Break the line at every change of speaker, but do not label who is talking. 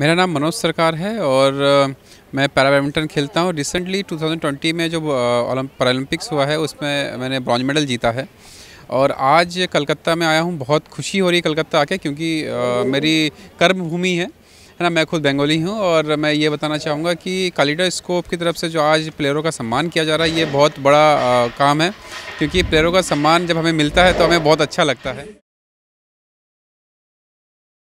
मेरा नाम मनोज सरकार है और मैं पैरा बैडमिंटन खेलता हूँ रिसेंटली 2020 में जो पैरालंपिक्स हुआ है उसमें मैंने ब्रॉन्ज मेडल जीता है और आज कलकत्ता में आया हूँ बहुत खुशी हो रही है कलकत्ता आके क्योंकि मेरी कर्मभूमि है है ना मैं खुद बंगाली हूँ और मैं ये बताना चाहूँगा कि कालीडा स्कोप की तरफ से जो आज प्लेयरों का सम्मान किया जा रहा है ये बहुत बड़ा आ, काम है
क्योंकि प्लेयरों का सम्मान जब हमें मिलता है तो हमें बहुत अच्छा लगता
है